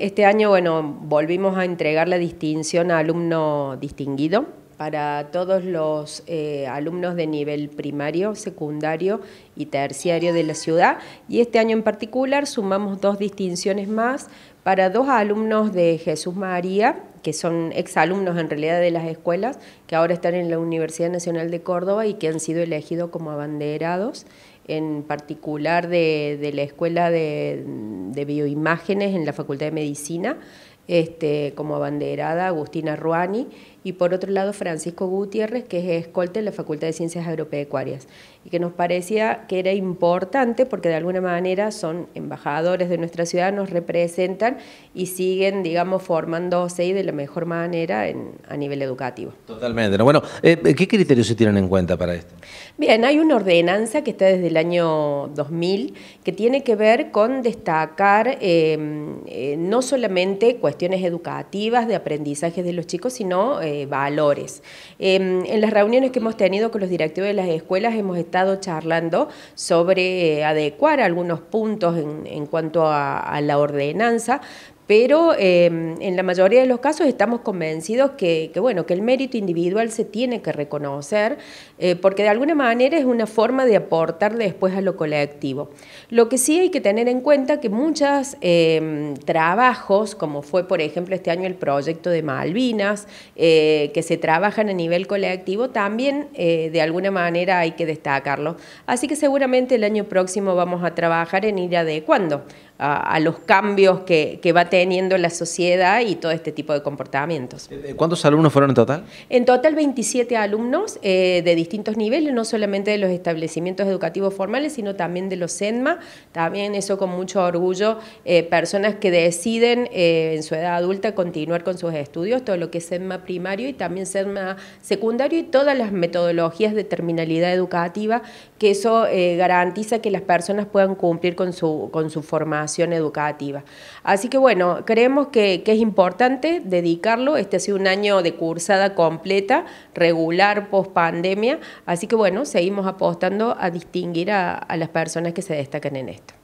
Este año, bueno, volvimos a entregar la distinción a alumno distinguido para todos los eh, alumnos de nivel primario, secundario y terciario de la ciudad. Y este año en particular sumamos dos distinciones más para dos alumnos de Jesús María, que son exalumnos en realidad de las escuelas, que ahora están en la Universidad Nacional de Córdoba y que han sido elegidos como abanderados, en particular de, la Escuela de, de Bioimágenes en la Facultad de Medicina. Este, como abanderada Agustina Ruani y por otro lado Francisco Gutiérrez, que es escolte en la Facultad de Ciencias Agropecuarias, y que nos parecía que era importante porque de alguna manera son embajadores de nuestra ciudad, nos representan y siguen, digamos, formándose y de la mejor manera a nivel educativo. Totalmente. Bueno, eh, eh, ¿qué criterios se tienen en cuenta para esto? Bien, hay una ordenanza que está desde el año 2000 que tiene que ver con destacar eh, no solamente cuestiones cuestiones educativas, de aprendizaje de los chicos, sino eh, valores. Em, en las reuniones que hemos tenido con los directivos de las escuelas hemos estado charlando sobre eh, adecuar algunos puntos en, en cuanto a la ordenanza, pero em, en la mayoría de los casos estamos convencidos que, bueno, que el mérito individual se tiene que reconocer, eh, porque de alguna manera es una forma de aportar después a lo colectivo. Lo que sí hay que tener en cuenta que muchos em, trabajos, como fue por ejemplo este año el proyecto de Malvinas, eh, que se trabajan a nivel colectivo, también eh, de alguna manera hay que destacarlo. Así que seguramente el año próximo vamos a trabajar en ir adecuando a, a los cambios que va a tener teniendo la sociedad y todo este tipo de comportamientos. Eh, eh, ¿Cuántos alumnos fueron en total? En total 27 alumnos eh, de distintos niveles, no solamente de los establecimientos educativos formales, sino también de los SENMA, también eso con mucho orgullo, personas que deciden en su edad adulta continuar con sus estudios, todo lo que es SENMA primario y también SENMA secundario y todas las metodologías de terminalidad educativa, que eso garantiza que las personas puedan cumplir con su, con su formación educativa. Así que bueno, creemos que, es importante dedicarlo. Este ha sido un año de cursada completa, regular, post pandemia. Así que bueno, seguimos apostando a distinguir a las personas que se destacan en esto.